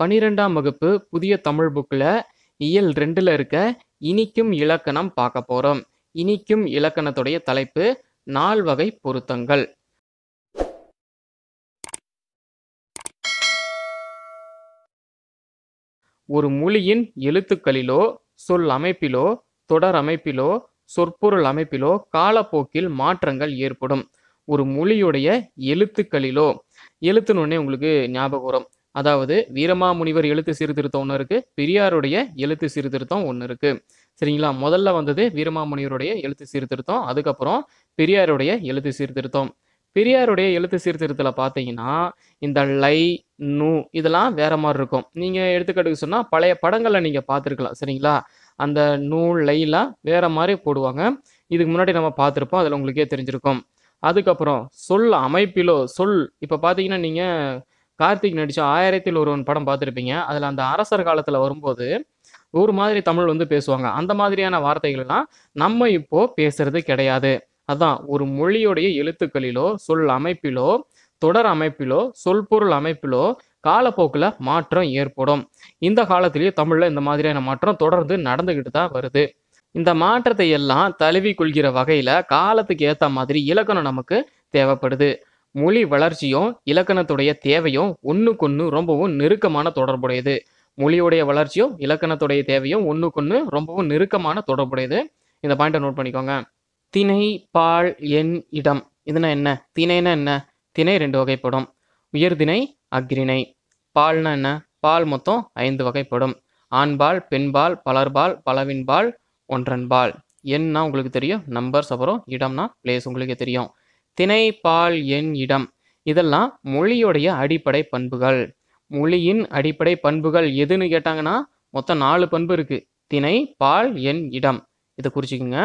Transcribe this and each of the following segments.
பனிரெண்டாம் வகுப்பு புதிய தமிழ் புக்கில் இயல் ரெண்டில் இருக்க இனிக்கும் இலக்கணம் பார்க்க போகிறோம் இனிக்கும் இலக்கணத்துடைய தலைப்பு நால் வகை பொருத்தங்கள் ஒரு மொழியின் எழுத்துக்களிலோ சொல் அமைப்பிலோ தொடர் அமைப்பிலோ சொற்பொருள் அமைப்பிலோ காலப்போக்கில் மாற்றங்கள் ஏற்படும் ஒரு மொழியுடைய எழுத்துக்களிலோ எழுத்துன்னு உங்களுக்கு ஞாபகம் வரும் அதாவது வீரமாமுனிவர் எழுத்து சீர்திருத்தம் ஒன்று இருக்குது பெரியாருடைய எழுத்து சீர்திருத்தம் ஒன்று இருக்குது சரிங்களா முதல்ல வந்தது வீரமாமுனிவருடைய எழுத்து சீர்திருத்தம் அதுக்கப்புறம் பெரியாருடைய எழுத்து சீர்திருத்தம் பெரியாருடைய எழுத்து சீர்திருத்தத்தில் பார்த்தீங்கன்னா இந்த லை நு இதெல்லாம் வேற மாதிரி இருக்கும் நீங்கள் எடுத்துக்காட்டுக்கு சொன்னால் பழைய படங்களில் நீங்கள் பார்த்துருக்கலாம் சரிங்களா அந்த நூல் லைலாம் வேற மாதிரி போடுவாங்க இதுக்கு முன்னாடி நம்ம பார்த்துருப்போம் அதில் உங்களுக்கே தெரிஞ்சிருக்கும் அதுக்கப்புறம் சொல் அமைப்பிலோ சொல் இப்போ பார்த்தீங்கன்னா நீங்கள் கார்த்திக் நடித்த ஆயிரத்தில் ஒருவன் படம் பார்த்துருப்பீங்க அதில் அந்த அரசர் காலத்தில் வரும்போது ஒரு மாதிரி தமிழ் வந்து பேசுவாங்க அந்த மாதிரியான வார்த்தைகள்லாம் நம்ம இப்போ பேசுறது கிடையாது அதான் ஒரு மொழியோடைய எழுத்துக்களிலோ சொல் அமைப்பிலோ தொடர் அமைப்பிலோ சொல்பொருள் அமைப்பிலோ காலப்போக்கில் மாற்றம் ஏற்படும் இந்த காலத்திலேயே தமிழில் இந்த மாதிரியான மாற்றம் தொடர்ந்து நடந்துக்கிட்டு தான் வருது இந்த மாற்றத்தை எல்லாம் தழுவி கொள்கிற வகையில் காலத்துக்கு ஏற்ற மாதிரி இலக்கணம் நமக்கு தேவைப்படுது மொழி வளர்ச்சியும் இலக்கணத்துடைய தேவையும் ஒன்றுக்கொன்று ரொம்பவும் நெருக்கமான தொடர்புடையது மொழியுடைய வளர்ச்சியும் இலக்கணத்துடைய தேவையும் ஒன்றுக்கொன்று ரொம்பவும் நெருக்கமான தொடர்புடையது இந்த பாயிண்ட்டை நோட் பண்ணிக்கோங்க திணை பால் எண் இடம் இதுனா என்ன திணைனா என்ன திணை ரெண்டு வகைப்படும் உயர்தினை அக்ரிணை பால்னா என்ன பால் மொத்தம் ஐந்து வகைப்படும் ஆண்பால் பெண்பால் பலர்பால் பலவின்பால் ஒன்றன்பால் என்னா உங்களுக்கு தெரியும் நம்பர்ஸ் அப்புறம் இடம்னா பிளேஸ் உங்களுக்கு தெரியும் திணை பால் எண் இடம் இதெல்லாம் மொழியுடைய அடிப்படை பண்புகள் மொழியின் அடிப்படை பண்புகள் எதுன்னு கேட்டாங்கன்னா மொத்தம் நாலு பண்பு இருக்கு திணை பால் எண் இடம் இதை குறிச்சிக்கோங்க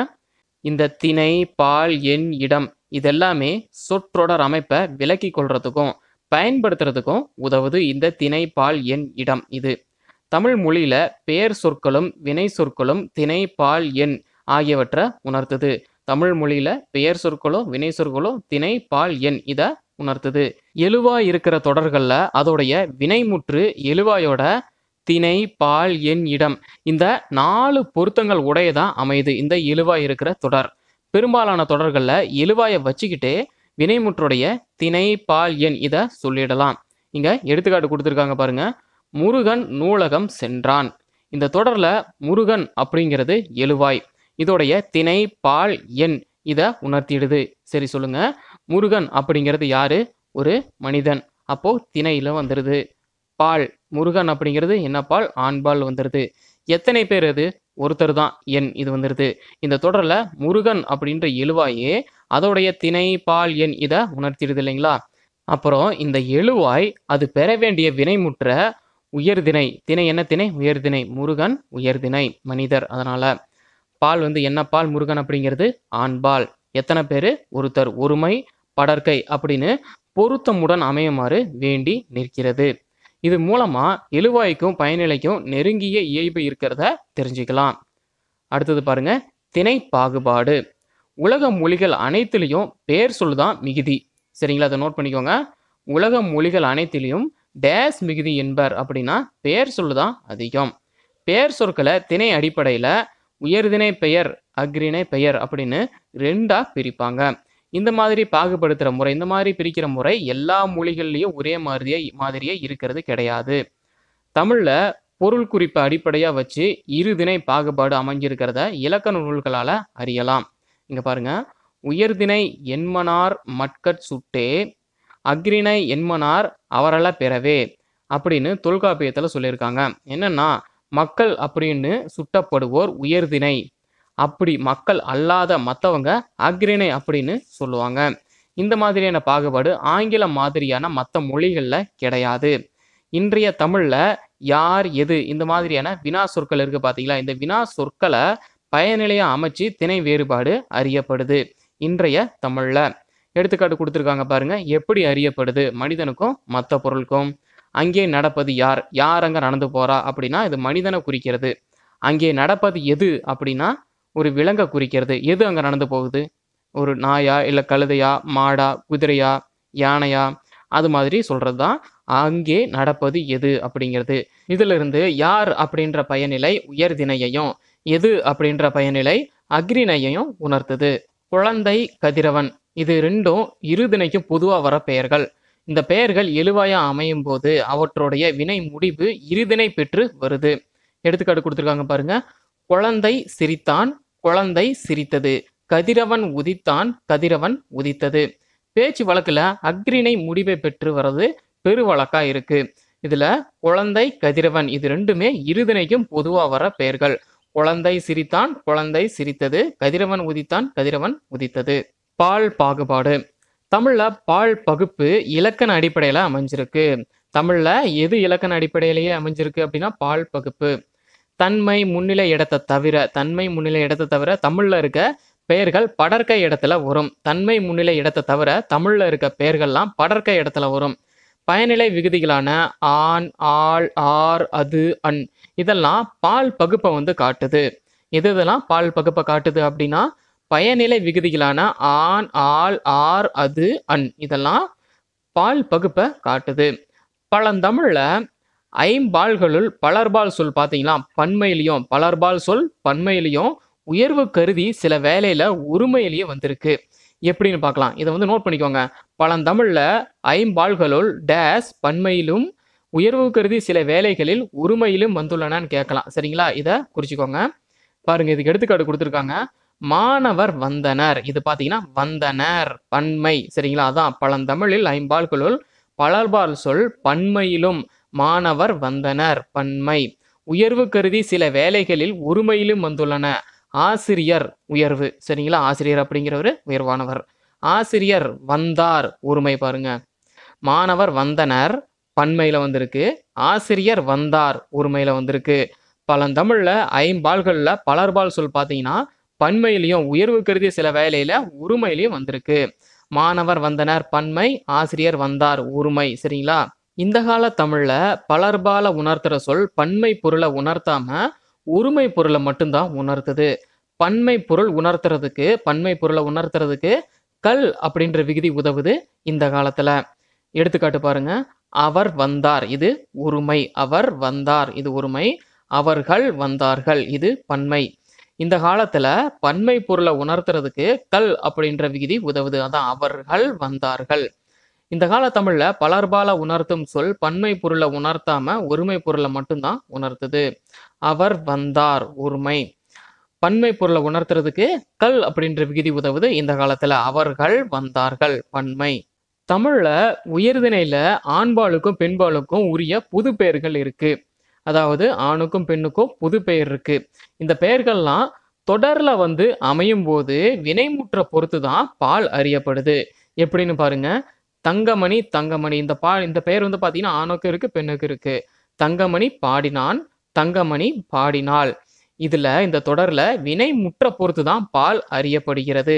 இந்த திணை பால் எண் இடம் இதெல்லாமே சொற்றொடர் அமைப்பை விலக்கி கொள்றதுக்கும் பயன்படுத்துறதுக்கும் உதவுது இந்த திணை பால் எண் இடம் இது தமிழ் மொழியில பெயர் சொற்களும் வினை சொற்களும் திணை பால் எண் ஆகியவற்றை உணர்த்துது தமிழ் மொழியில் பெயர் சொற்களோ வினை சொற்களோ திணை பால் எண் இதை உணர்த்துது எழுவா இருக்கிற தொடர்களில் அதோடைய வினைமுற்று எழுவாயோட திணை பால் எண் இடம் இந்த நாலு பொருத்தங்கள் உடையதான் அமையுது இந்த எழுவாய் இருக்கிற தொடர் பெரும்பாலான தொடர்களில் எழுவாயை வச்சுக்கிட்டே வினைமுற்றுடைய திணை பால் எண் இதை சொல்லிடலாம் இங்கே எடுத்துக்காட்டு கொடுத்துருக்காங்க பாருங்க முருகன் நூலகம் சென்றான் இந்த தொடரில் முருகன் அப்படிங்கிறது எழுவாய் இதோடைய திணை பால் எண் இதை உணர்த்திடுது சரி சொல்லுங்க முருகன் அப்படிங்கிறது யாரு ஒரு மனிதன் அப்போ திணையில வந்துடுது பால் முருகன் அப்படிங்கிறது என்ன பால் ஆண்பால் வந்துடுது எத்தனை பேர் அது ஒருத்தர் தான் எண் இது வந்துடுது இந்த தொடரில் முருகன் அப்படின்ற எழுவாயே அதோடைய திணை பால் எண் இதை உணர்த்திடுது இல்லைங்களா அப்புறம் இந்த எழுவாய் அது பெற வேண்டிய வினைமுற்ற உயர்தினை திணை என்ன திணை உயர்தினை முருகன் உயர்தினை மனிதர் அதனால பால் வந்து என்ன பால் முருகன் அப்படிங்கிறது ஆண்பால் எத்தனை பேர் ஒருத்தர் ஒருமை படற்கை அப்படின்னு பொருத்தமுடன் அமையுமாறு வேண்டி நிற்கிறது இது மூலமாக எழுவாய்க்கும் பயனிலைக்கும் நெருங்கிய இயல்பு இருக்கிறத தெரிஞ்சுக்கலாம் அடுத்தது பாருங்க திணை பாகுபாடு உலக மொழிகள் அனைத்துலேயும் பேர் தான் மிகுதி சரிங்களா அதை நோட் பண்ணிக்கோங்க உலக மொழிகள் அனைத்திலையும் டேஸ் மிகுதி என்பர் அப்படின்னா பெயர் தான் அதிகம் பெயர் சொற்களை திணை அடிப்படையில் உயர்தினை பெயர் அக்ரிணை பெயர் அப்படின்னு ரெண்டாக பிரிப்பாங்க இந்த மாதிரி பாகுபடுத்துகிற முறை இந்த மாதிரி பிரிக்கிற முறை எல்லா மொழிகள்லேயும் ஒரே மாதிரியே மாதிரியே இருக்கிறது கிடையாது தமிழில் பொருள் குறிப்பை அடிப்படையாக வச்சு இருதினை பாகுபாடு அமைஞ்சிருக்கிறத இலக்கண நூல்களால் அறியலாம் இங்கே பாருங்க உயர்தினை என்மனார் மட்கட் சுட்டே அக்ரிணை என்மனார் அவரல பெறவே அப்படின்னு தொல்காப்பியத்தில் சொல்லியிருக்காங்க என்னன்னா மக்கள் அப்படின்னு சுட்டப்படுவோர் உயர்தினை அப்படி மக்கள் அல்லாத மற்றவங்க அக்ரிணை அப்படின்னு சொல்லுவாங்க இந்த மாதிரியான பாகுபாடு ஆங்கிலம் மாதிரியான மற்ற மொழிகளில் கிடையாது இன்றைய தமிழில் யார் எது இந்த மாதிரியான வினா சொற்கள் இருக்குது பார்த்தீங்களா இந்த வினா சொற்களை பயனிலையாக அமைச்சு திணை வேறுபாடு அறியப்படுது இன்றைய தமிழில் எடுத்துக்காட்டு கொடுத்துருக்காங்க பாருங்கள் எப்படி அறியப்படுது மனிதனுக்கும் மற்ற பொருளுக்கும் அங்கே நடப்பது யார் யார் அங்கே நடந்து போகிறா அப்படின்னா இது மனிதனை குறிக்கிறது அங்கே நடப்பது எது அப்படின்னா ஒரு விலங்கை குறிக்கிறது எது அங்கே நடந்து போகுது ஒரு நாயா இல்லை கழுதையா மாடா குதிரையா யானையா அது மாதிரி சொல்கிறது தான் அங்கே நடப்பது எது அப்படிங்கிறது இதிலிருந்து யார் அப்படின்ற பயனிலை உயர்தினையையும் எது அப்படின்ற பயனிலை அக்ரிணையையும் உணர்த்துது குழந்தை கதிரவன் இது ரெண்டும் இருதினைக்கும் பொதுவாக வர பெயர்கள் இந்த பெயர்கள் எழுவாயா அமையும் போது அவற்றுடைய வினை முடிவு இருதினை பெற்று வருது எடுத்துக்காட்டு கொடுத்துருக்காங்க பாருங்க குழந்தை சிரித்தான் குழந்தை சிரித்தது கதிரவன் உதித்தான் கதிரவன் உதித்தது பேச்சு வழக்கில் அக்ரிணை முடிவை பெற்று வர்றது பெரு வழக்கா இருக்கு இதுல குழந்தை கதிரவன் இது ரெண்டுமே இருதினைக்கும் பொதுவா வர பெயர்கள் குழந்தை சிரித்தான் குழந்தை சிரித்தது கதிரவன் உதித்தான் கதிரவன் உதித்தது பால் பாகுபாடு தமிழில் பால் பகுப்பு இலக்கண அடிப்படையில் அமைஞ்சிருக்கு தமிழில் எது இலக்கண அடிப்படையிலேயே அமைஞ்சிருக்கு அப்படின்னா பால் பகுப்பு தன்மை முன்னிலை இடத்தை தவிர தன்மை முன்னிலை இடத்தை தவிர தமிழில் இருக்க பெயர்கள் படற்கை இடத்துல வரும் தன்மை முன்னிலை இடத்தை தவிர தமிழில் இருக்க பெயர்கள்லாம் படற்கை இடத்துல வரும் பயனிலை விகுதிகளான ஆண் ஆள் ஆர் அது அண் இதெல்லாம் பால் பகுப்பை வந்து காட்டுது எது இதெல்லாம் பால் பகுப்பை காட்டுது அப்படின்னா பயநிலை விகுதிகளான ஆண் ஆள் ஆர் அது அன் இதெல்லாம் பால் பகுப்பை காட்டுது பழந்தமிழில் ஐம்பால்களுள் பலர்பால் சொல் பார்த்தீங்களா பன்மையிலையும் பலர்பால் சொல் பன்மையிலையும் உயர்வு கருதி சில வேலையில் உரிமையிலேயே வந்திருக்கு எப்படின்னு பார்க்கலாம் இதை வந்து நோட் பண்ணிக்கோங்க பழந்தமிழில் ஐம்பால்களுள் டேஸ் பன்மையிலும் உயர்வு கருதி சில வேலைகளில் உரிமையிலும் வந்துள்ளனன்னு கேட்கலாம் சரிங்களா இதை குறிச்சிக்கோங்க பாருங்கள் இதுக்கு எடுத்துக்காடு கொடுத்துருக்காங்க மாணவர் வந்தனர் இது பார்த்தீங்கன்னா வந்தனர் பன்மை சரிங்களா அதான் பழந்தமிழில் ஐம்பால்களுள் பலர்பால் சொல் பன்மையிலும் மாணவர் வந்தனர் பன்மை உயர்வு கருதி சில வேலைகளில் ஒருமையிலும் வந்துள்ளன ஆசிரியர் உயர்வு சரிங்களா ஆசிரியர் அப்படிங்கிறவர் உயர்வானவர் ஆசிரியர் வந்தார் ஒருமை பாருங்க மாணவர் வந்தனர் பன்மையில் வந்திருக்கு ஆசிரியர் வந்தார் ஒருமையில் வந்திருக்கு பழந்தமிழில் ஐம்பால்களில் பலர்பால் சொல் பார்த்தீங்கன்னா பண்மையிலையும் உயர்வு கருதி சில வேலையில உரிமையிலையும் வந்திருக்கு மாணவர் வந்தனர் பன்மை ஆசிரியர் வந்தார் உரிமை சரிங்களா இந்த கால தமிழ்ல பலர்பால உணர்த்துற சொல் பண்மை பொருளை உணர்த்தாம உரிமை பொருளை மட்டும்தான் உணர்த்துது பன்மை பொருள் உணர்த்துறதுக்கு பண்மை பொருளை உணர்த்துறதுக்கு கல் அப்படின்ற விகுதி உதவுது இந்த காலத்துல எடுத்துக்காட்டு பாருங்க அவர் வந்தார் இது உரிமை அவர் வந்தார் இது உரிமை அவர்கள் வந்தார்கள் இது பன்மை இந்த காலத்துல பன்மை பொருளை உணர்த்துறதுக்கு கல் அப்படின்ற விகுதி உதவுது அதான் அவர்கள் வந்தார்கள் இந்த கால தமிழ்ல பலர்பால உணர்த்தும் சொல் பன்மை பொருளை உணர்த்தாம ஒருமை பொருளை மட்டும்தான் உணர்த்துது அவர் வந்தார் ஒருமை பன்மை பொருளை உணர்த்துறதுக்கு கல் அப்படின்ற விகுதி உதவுது இந்த காலத்துல அவர்கள் வந்தார்கள் பன்மை தமிழ்ல உயர்தினையில ஆண்பாலுக்கும் பெண்பாலுக்கும் உரிய புது பெயர்கள் இருக்கு அதாவது ஆணுக்கும் பெண்ணுக்கும் புது பெயர் இருக்கு இந்த பெயர்கள்லாம் தொடரில் வந்து அமையும் போது வினைமுற்ற பொறுத்து தான் பால் அறியப்படுது எப்படின்னு பாருங்க தங்கமணி தங்கமணி இந்த பால் இந்த பெயர் வந்து பார்த்தீங்கன்னா ஆணுக்கும் இருக்கு பெண்ணுக்கும் இருக்கு தங்கமணி பாடினான் தங்கமணி பாடினாள் இதுல இந்த தொடர்ல வினை முற்ற பொறுத்து தான் பால் அறியப்படுகிறது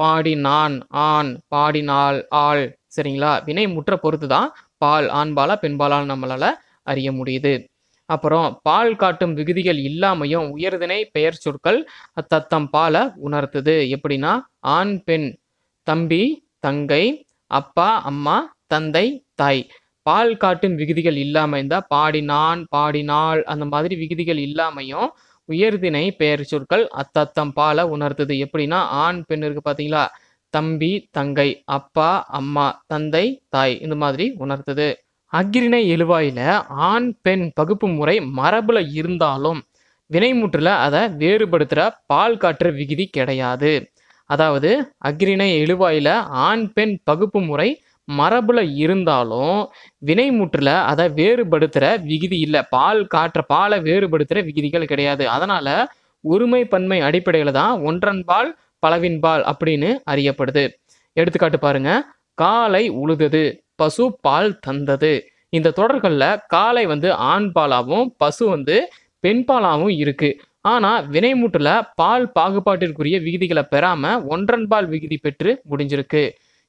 பாடினான் ஆண் பாடினாள் ஆள் சரிங்களா வினை முற்ற பொறுத்து தான் பால் ஆண்பாலா பெண்பாலால் நம்மளால அறிய முடியுது அப்புறம் பால் காட்டும் விகுதிகள் இல்லாமையும் உயர்திணை பெயர் சொற்கள் அத்தத்தம் பாலை உணர்த்துது எப்படின்னா ஆண் பெண் தம்பி தங்கை அப்பா அம்மா தந்தை தாய் பால் காட்டும் விகுதிகள் இல்லாமல் இருந்தால் பாடினான் பாடினாள் அந்த மாதிரி விகுதிகள் இல்லாமையும் உயர்தினை பெயர் சொற்கள் அத்தத்தம் பாலை உணர்த்துது எப்படின்னா ஆண் பெண் இருக்கு பார்த்தீங்களா தம்பி தங்கை அப்பா அம்மா தந்தை தாய் இந்த மாதிரி உணர்த்துது அக்கிரினை எழுவாயில் ஆண் பெண் பகுப்பு முறை மரபில் இருந்தாலும் வினைமுற்றில் அதை வேறுபடுத்துகிற பால் காற்று விகுதி கிடையாது அதாவது அக்ரிணை எழுவாயில் ஆண் பெண் பகுப்பு முறை மரபில் இருந்தாலும் வினைமுற்றில் அதை வேறுபடுத்துகிற விகுதி இல்லை பால் காற்ற பாலை வேறுபடுத்துகிற விகுதிகள் கிடையாது அதனால் ஒருமை பன்மை அடிப்படையில் தான் ஒன்றன்பால் பலவின்பால் அப்படின்னு அறியப்படுது எடுத்துக்காட்டு பாருங்க காலை உழுதது பசு பால் தந்தது இந்த தொடர்களில் காலை வந்து ஆண் பாலாகவும் பசு வந்து பெண் பாலாகவும் இருக்குது ஆனால் வினைமூட்டில் பால் பாகுபாட்டிற்குரிய விகுதிகளை பெறாமல் ஒன்றன்பால் விகுதி பெற்று முடிஞ்சிருக்கு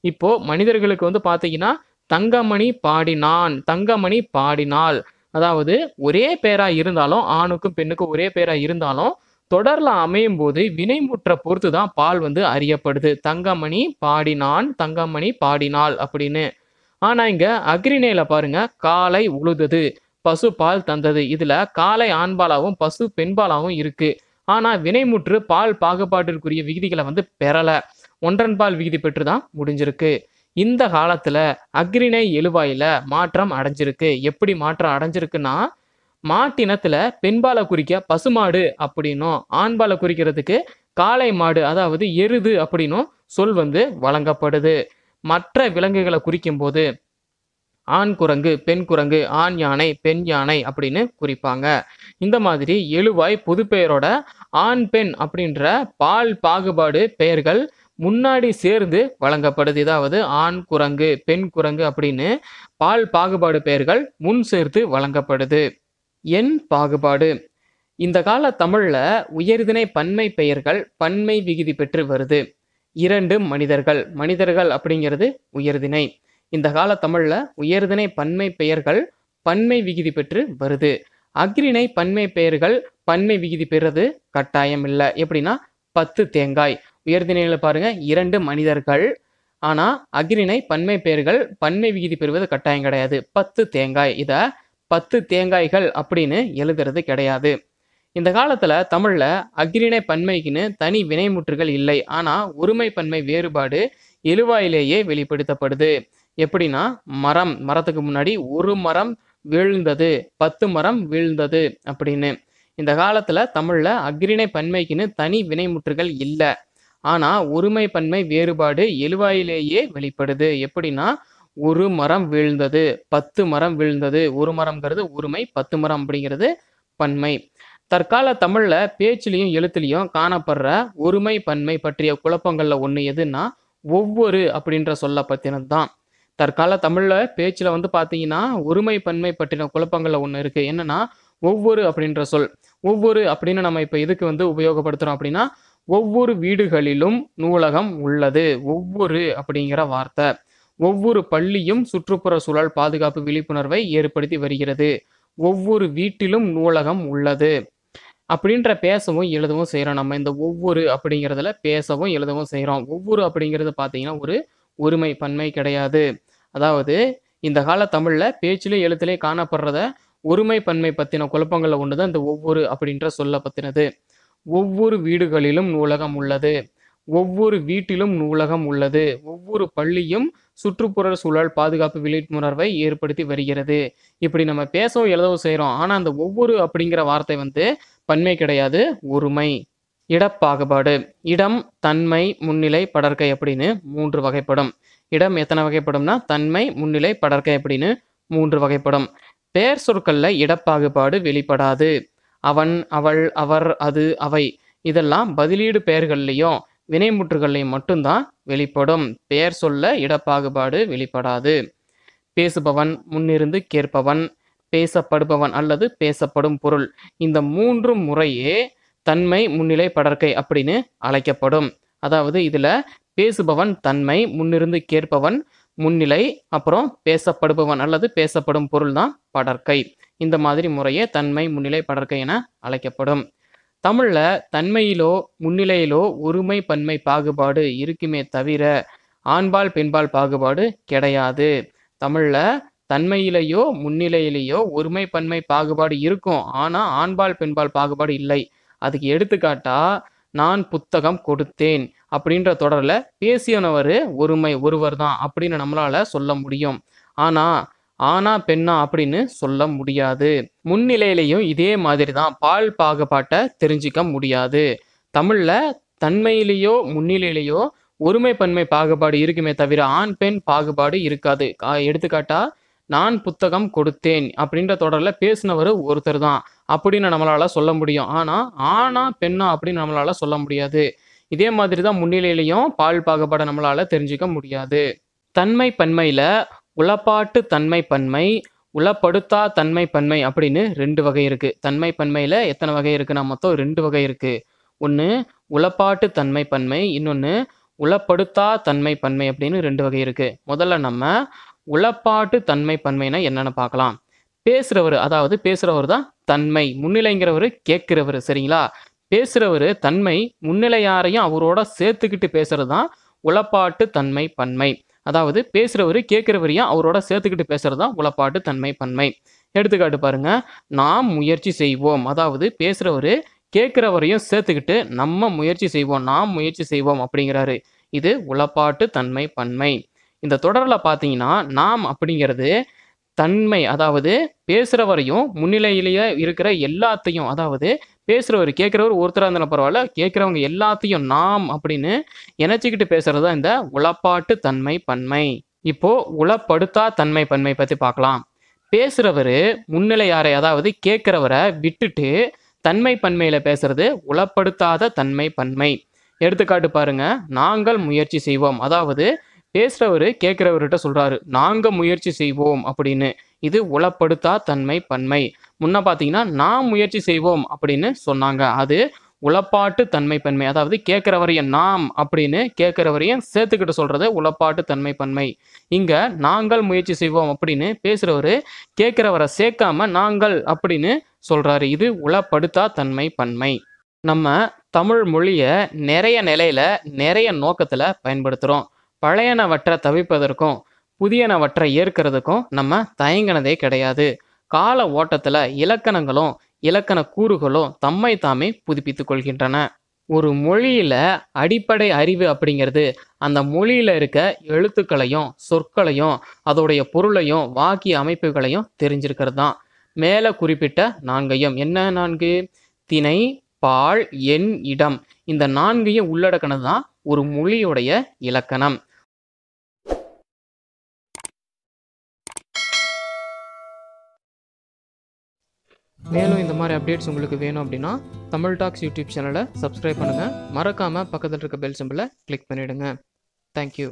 இப்போது மனிதர்களுக்கு வந்து பார்த்தீங்கன்னா தங்கமணி பாடினான் தங்கமணி பாடினால் அதாவது ஒரே பேராக இருந்தாலும் ஆணுக்கும் பெண்ணுக்கும் ஒரே பேராக இருந்தாலும் தொடரில் அமையும் போது வினைமுற்ற பொறுத்து தான் பால் வந்து அறியப்படுது தங்கமணி பாடினான் தங்கமணி பாடினாள் அப்படின்னு ஆனால் இங்கே அக்ரிணையில் பாருங்கள் காலை உழுதது பசு பால் தந்தது இதில் காலை ஆண்பாலாகவும் பசு பெண்பாலாகவும் இருக்குது ஆனால் வினைமுற்று பால் பாகுபாட்டிற்குரிய விகுதிகளை வந்து பெறலை ஒன்றன் பால் விகுதி பெற்று தான் முடிஞ்சிருக்கு இந்த காலத்தில் அக்ரிணை எழுவாயில் மாற்றம் அடைஞ்சிருக்கு எப்படி மாற்றம் அடைஞ்சிருக்குன்னா மாட்டினத்தில் பெண்பாலை குறிக்க பசுமாடு அப்படின்னும் ஆண்பாலை குறிக்கிறதுக்கு காளை மாடு அதாவது எருது அப்படின்னும் சொல் வந்து வழங்கப்படுது மற்ற விலங்குகளை குறிக்கும் போது ஆண் குரங்கு பெண் குரங்கு ஆண் யானை பெண் யானை அப்படின்னு குறிப்பாங்க இந்த மாதிரி எழுவாய் பொது பெயரோட ஆண் பெண் அப்படின்ற பால் பாகுபாடு பெயர்கள் முன்னாடி சேர்ந்து வழங்கப்படுது இதாவது ஆண் குரங்கு பெண் குரங்கு அப்படின்னு பால் பாகுபாடு பெயர்கள் முன் சேர்த்து வழங்கப்படுது எண் பாகுபாடு இந்த கால தமிழில் உயர்தினை பன்மை பெயர்கள் பன்மை விகுதி பெற்று வருது இரண்டு மனிதர்கள் மனிதர்கள் அப்படிங்கிறது உயர்திணை இந்த கால தமிழில் உயர்திணை பன்மை பெயர்கள் பன்மை விகுதி பெற்று வருது அக்ரிணை பன்மை பெயர்கள் பன்மை விகுதி பெறுறது கட்டாயம் இல்லை எப்படின்னா பத்து தேங்காய் உயர்திணையில் பாருங்க இரண்டு மனிதர்கள் ஆனால் அக்ரிணை பன்மை பெயர்கள் பன்மை விகுதி பெறுவது கட்டாயம் கிடையாது பத்து தேங்காய் இதை பத்து தேங்காய்கள் அப்படின்னு எழுதுறது கிடையாது இந்த காலத்தில் தமிழில் அக்ரிணை பன்மைக்குன்னு தனி வினைமுற்றுகள் இல்லை ஆனால் ஒருமை பன்மை வேறுபாடு எழுவாயிலேயே வெளிப்படுத்தப்படுது எப்படின்னா மரம் மரத்துக்கு முன்னாடி ஒரு மரம் வீழ்ந்தது பத்து மரம் வீழ்ந்தது அப்படின்னு இந்த காலத்தில் தமிழில் அக்ரிணை பன்மைக்குன்னு தனி வினைமுற்றுகள் இல்லை ஆனால் ஒருமை பன்மை வேறுபாடு எழுவாயிலேயே வெளிப்படுது எப்படின்னா ஒரு மரம் வீழ்ந்தது பத்து மரம் வீழ்ந்தது ஒரு மரம்ங்கிறது ஒருமை பத்து மரம் அப்படிங்கிறது பன்மை தற்கால தமிழ்ல பேச்சிலையும் எழுத்துலையும் காணப்படுற ஒருமை பன்மை பற்றிய குழப்பங்கள்ல ஒன்று எதுன்னா ஒவ்வொரு அப்படின்ற சொல்ல பற்றினது தான் தற்கால தமிழ்ல பேச்சில் வந்து பார்த்தீங்கன்னா ஒருமை பன்மை பற்றின குழப்பங்கள்ல ஒன்று இருக்கு என்னன்னா ஒவ்வொரு அப்படின்ற சொல் ஒவ்வொரு அப்படின்னு நம்ம இப்போ எதுக்கு வந்து உபயோகப்படுத்துகிறோம் அப்படின்னா ஒவ்வொரு வீடுகளிலும் நூலகம் உள்ளது ஒவ்வொரு அப்படிங்கிற வார்த்தை ஒவ்வொரு பள்ளியும் சுற்றுப்புற சூழல் பாதுகாப்பு விழிப்புணர்வை ஏற்படுத்தி வருகிறது ஒவ்வொரு வீட்டிலும் நூலகம் உள்ளது அப்படின்ற பேசவும் எழுதவும் செய்கிறோம் நம்ம இந்த ஒவ்வொரு அப்படிங்கிறதுல பேசவும் எழுதவும் செய்கிறோம் ஒவ்வொரு அப்படிங்கிறது பார்த்தீங்கன்னா ஒரு ஒருமை பன்மை கிடையாது அதாவது இந்த கால தமிழில் பேச்சிலே எழுத்துலே காணப்படுறத ஒருமை பன்மை பற்றின குழப்பங்களில் ஒன்று தான் இந்த ஒவ்வொரு அப்படின்ற சொல்ல பற்றினது ஒவ்வொரு வீடுகளிலும் நூலகம் உள்ளது ஒவ்வொரு வீட்டிலும் நூலகம் உள்ளது ஒவ்வொரு பள்ளியும் சுற்றுப்புற சூழல் பாதுகாப்பு விழிப்புணர்வை ஏற்படுத்தி வருகிறது இப்படி நம்ம பேசவும் எழுதவும் செய்கிறோம் ஆனால் அந்த ஒவ்வொரு அப்படிங்கிற வார்த்தை வந்து பன்மை கிடையாது ஒருமை இடப்பாகுபாடு இடம் தன்மை முன்னிலை படர்க்கை அப்படின்னு மூன்று வகைப்படும் இடம் எத்தனை வகைப்படும்னா தன்மை முன்னிலை படர்க்கை அப்படின்னு மூன்று வகைப்படும் பெயர் சொற்களில் இடப்பாகுபாடு வெளிப்படாது அவன் அவள் அவர் அது அவை இதெல்லாம் பதிலீடு பெயர்கள்லையும் வினைமுற்றுகள்லையும் மட்டும்தான் வெளிப்படும் பெயர் சொல்ல இடப்பாகுபாடு வெளிப்படாது பேசுபவன் முன்னிருந்து கேட்பவன் பேசப்படுபவன் அல்லது பேசப்படும் பொருள் இந்த மூன்று முறையே தன்மை முன்னிலை படற்கை அப்படின்னு அழைக்கப்படும் அதாவது இதில் பேசுபவன் தன்மை முன்னிருந்து கேட்பவன் முன்னிலை அப்புறம் பேசப்படுபவன் அல்லது பேசப்படும் பொருள் தான் படற்கை இந்த மாதிரி முறையே தன்மை முன்னிலை படற்கை என அழைக்கப்படும் தமிழில் தன்மையிலோ முன்னிலையிலோ ஒருமை பன்மை பாகுபாடு இருக்குமே தவிர ஆண்பால் பெண்பால் பாகுபாடு கிடையாது தமிழில் தன்மையிலேயோ முன்னிலையிலேயோ ஒருமை பன்மை பாகுபாடு இருக்கும் ஆனால் ஆண்பால் பெண்பால் பாகுபாடு இல்லை அதுக்கு எடுத்துக்காட்டா நான் புத்தகம் கொடுத்தேன் அப்படின்ற தொடரில் பேசியனவர் ஒருமை ஒருவர் தான் அப்படின்னு நம்மளால் சொல்ல முடியும் ஆனால் ஆனா பெண்ணா அப்படின்னு சொல்ல முடியாது முன்னிலையிலையும் இதே மாதிரி தான் பால் பாகுபாட்டை தெரிஞ்சிக்க முடியாது தமிழில் தன்மையிலேயோ முன்னிலையிலேயோ ஒருமை பன்மை பாகுபாடு இருக்குமே தவிர ஆண் பெண் பாகுபாடு இருக்காது எடுத்துக்காட்டா நான் புத்தகம் கொடுத்தேன் அப்படின்ற தொடரில் பேசினவர் ஒருத்தர் தான் அப்படின்னு நம்மளால் சொல்ல முடியும் ஆனால் ஆனா பெண்ணா அப்படின்னு நம்மளால் சொல்ல முடியாது இதே மாதிரி தான் முன்னிலையிலையும் பால் பாகுபாடை நம்மளால் தெரிஞ்சுக்க முடியாது தன்மை பன்மையில் உளப்பாட்டு தன்மை பன்மை உளப்படுத்தா தன்மை பன்மை அப்படின்னு ரெண்டு வகை இருக்குது தன்மை பன்மையில் எத்தனை வகை இருக்குன்னா மொத்தம் ரெண்டு வகை இருக்குது ஒன்று உளப்பாட்டு தன்மை பன்மை இன்னொன்று உளப்படுத்தா தன்மை பன்மை அப்படின்னு ரெண்டு வகை இருக்குது முதல்ல நம்ம உளப்பாட்டு தன்மை பன்மைனா என்னென்னு பார்க்கலாம் பேசுகிறவர் அதாவது பேசுகிறவர் தான் தன்மை முன்னிலைங்கிறவர் கேட்குறவர் சரிங்களா பேசுகிறவர் தன்மை முன்னிலையாரையும் அவரோட சேர்த்துக்கிட்டு பேசுகிறது தான் உளப்பாட்டு தன்மை பன்மை அதாவது பேசுகிறவர் கேட்குறவரையும் அவரோட சேர்த்துக்கிட்டு பேசுகிறது தான் உளப்பாட்டு தன்மை பன்மை எடுத்துக்காட்டு பாருங்க நாம் முயற்சி செய்வோம் அதாவது பேசுகிறவர் கேட்குறவரையும் சேர்த்துக்கிட்டு நம்ம முயற்சி செய்வோம் நாம் முயற்சி செய்வோம் அப்படிங்கிறாரு இது உளப்பாட்டு தன்மை பன்மை இந்த தொடரில் பார்த்தீங்கன்னா நாம் அப்படிங்கிறது தன்மை அதாவது பேசுகிறவரையும் முன்னிலையிலேயே இருக்கிற எல்லாத்தையும் அதாவது பேசுகிறவர் கேட்குறவர் ஒருத்தராக இருந்தாலும் பரவாயில்ல கேட்குறவங்க எல்லாத்தையும் நாம் அப்படின்னு இணைச்சிக்கிட்டு பேசுகிறது தான் இந்த உளப்பாட்டு தன்மை பன்மை இப்போது உளப்படுத்தா தன்மை பன்மை பற்றி பார்க்கலாம் பேசுகிறவர் முன்னிலையாரை அதாவது கேட்குறவரை விட்டுட்டு தன்மை பன்மையில் பேசுறது உளப்படுத்தாத தன்மை பன்மை எடுத்துக்காட்டு பாருங்கள் நாங்கள் முயற்சி செய்வோம் அதாவது பேசுகிறவர் கேட்குறவர்கிட்ட சொல்கிறாரு நாங்கள் முயற்சி செய்வோம் அப்படின்னு இது உளப்படுத்தா தன்மை பன்மை முன்ன பார்த்தீங்கன்னா நான் முயற்சி செய்வோம் அப்படின்னு சொன்னாங்க அது உளப்பாட்டு தன்மை பன்மை அதாவது கேட்குறவரையும் நாம் அப்படின்னு கேட்குறவரையும் சேர்த்துக்கிட்டு சொல்கிறது உளப்பாட்டு தன்மை பன்மை இங்கே நாங்கள் முயற்சி செய்வோம் அப்படின்னு பேசுகிறவர் கேட்குறவரை சேர்க்காம நாங்கள் அப்படின்னு சொல்கிறாரு இது உளப்படுத்தா தன்மை பன்மை நம்ம தமிழ் மொழியை நிறைய நிலையில் நிறைய நோக்கத்தில் பயன்படுத்துகிறோம் பழையனவற்றை தவிப்பதற்கும் புதியனவற்றை ஏற்கிறதுக்கும் நம்ம தயங்கினதே கிடையாது கால ஓட்டத்தில் இலக்கணங்களும் இலக்கண கூறுகளும் தம்மை தாமே புதுப்பித்து கொள்கின்றன ஒரு மொழியில் அடிப்படை அறிவு அப்படிங்கிறது அந்த மொழியில் இருக்க எழுத்துக்களையும் சொற்களையும் அதோடைய பொருளையும் வாக்கிய அமைப்புகளையும் தெரிஞ்சிருக்கிறது தான் மேலே குறிப்பிட்ட நான்கையும் என்ன நான்கு திணை பால் எண் இடம் இந்த நான்கையும் உள்ளடக்கினது தான் ஒரு மொழியுடைய இலக்கணம் மேலும் இந்த மாதிரி அப்டேட்ஸ் உங்களுக்கு வேணும் அப்படின்னா தமிழ் டாக்ஸ் யூடியூப் சேனலை சப்ஸ்கிரைப் பண்ணுங்கள் மறக்காமல் பக்கத்தில் இருக்க பெல் சிம்பிளை கிளிக் பண்ணிவிடுங்க தேங்க்யூ